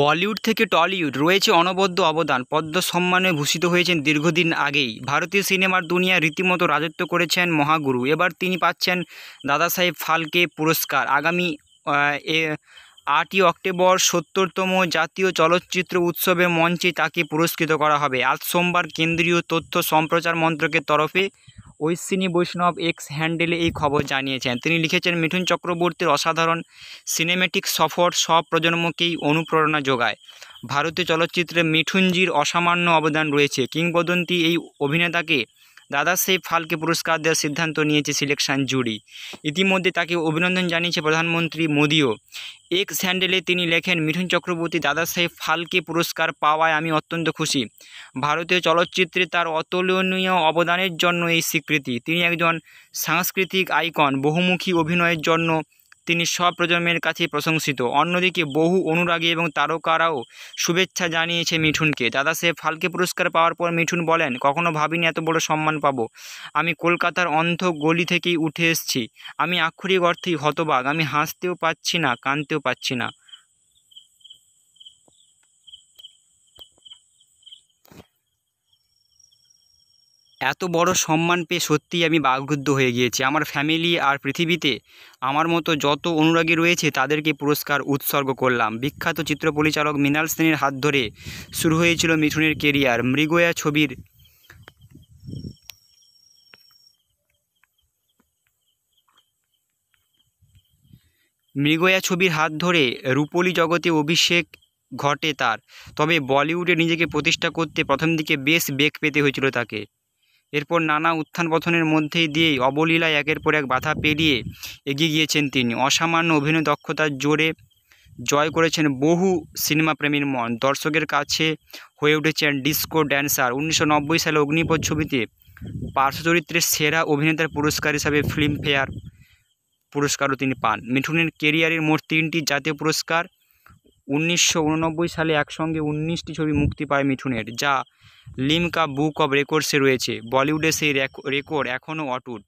বলিউড থেকে টলিউড রয়েছে অনবদ্য অবদান পদ্ম সম্মানে ভূষিত হয়েছেন দীর্ঘদিন আগেই ভারতীয় সিনেমার দুনিয়া রীতিমতো রাজত্ব করেছেন মহাগুরু এবার তিনি পাচ্ছেন দাদাসাহেব ফালকে পুরস্কার আগামী আটই অক্টোবর সত্তরতম জাতীয় চলচ্চিত্র উৎসবে মঞ্চে তাকে পুরস্কৃত করা হবে আজ সোমবার কেন্দ্রীয় তথ্য সম্প্রচার মন্ত্রকের তরফে ঐশ্বিনী বৈষ্ণব এক্স হ্যান্ডেলে এই খবর জানিয়েছেন তিনি লিখেছেন মিঠুন চক্রবর্তীর অসাধারণ সিনেমেটিক সফর সব প্রজন্মকেই অনুপ্রেরণা যোগায় ভারতীয় চলচ্চিত্রে মিঠুনজির অসামান্য অবদান রয়েছে কিংবদন্তি এই অভিনেতাকে দাদা সেই ফালকে পুরস্কার দেওয়ার সিদ্ধান্ত নিয়েছে সিলেকশন জুরি ইতিমধ্যে তাকে অভিনন্দন জানিয়েছে প্রধানমন্ত্রী মোদীও এক স্যান্ডেলে তিনি লেখেন মিঠুন চক্রবর্তী দাদা সাহেব ফালকে পুরস্কার পাওয়ায় আমি অত্যন্ত খুশি ভারতীয় চলচ্চিত্রে তার অতুলনীয় অবদানের জন্য এই স্বীকৃতি তিনি একজন সাংস্কৃতিক আইকন বহুমুখী অভিনয়ের জন্য তিনি প্রজন্মের কাছে প্রশংসিত অন্যদিকে বহু অনুরাগী এবং তারকারাও শুভেচ্ছা জানিয়েছে মিঠুনকে দাদা সে ফালকে পুরস্কার পাওয়ার পর মিঠুন বলেন কখনো ভাবিনি এত বড় সম্মান পাবো আমি কলকাতার অন্ধ গলি থেকেই উঠে এসেছি আমি আক্ষরিক অর্থেই হতবাগ আমি হাসতেও পাচ্ছি না কানতেও পাচ্ছি না এত বড় সম্মান পেয়ে সত্যিই আমি বাগুদ্ধ হয়ে গিয়েছি আমার ফ্যামিলি আর পৃথিবীতে আমার মতো যত অনুরাগী রয়েছে তাদেরকে পুরস্কার উৎসর্গ করলাম বিখ্যাত চিত্র পরিচালক মৃণাল সেনের হাত ধরে শুরু হয়েছিল মিঠুনের কেরিয়ার মৃগয়া ছবির মৃগয়া ছবির হাত ধরে রূপলি জগতে অভিষেক ঘটে তার তবে বলিউডে নিজেকে প্রতিষ্ঠা করতে প্রথম দিকে বেশ বেগ পেতে হয়েছিল তাকে এরপর নানা উত্থান পথনের মধ্যেই দিয়েই অবলীলায় একের পর এক বাধা পেরিয়ে এগিয়ে গিয়েছেন তিনি অসামান্য অভিনয় দক্ষতার জোরে জয় করেছেন বহু সিনেমা প্রেমীর মন দর্শকের কাছে হয়ে উঠেছেন ডিস্কো ড্যান্সার উনিশশো সালে অগ্নিপথ ছবিতে পার্শ্বচরিত্রের সেরা অভিনেতার পুরস্কার হিসাবে ফিল্মফেয়ার পুরস্কারও তিনি পান মিঠুনের কেরিয়ারের মোট তিনটি জাতীয় পুরস্কার উনিশশো সালে একসঙ্গে উনিশটি ছবি মুক্তি পায় মিঠুনের যা লিমকা বুক অব রেকর্ডসে রয়েছে বলিউডে সেই রেকর্ড এখনও অটুট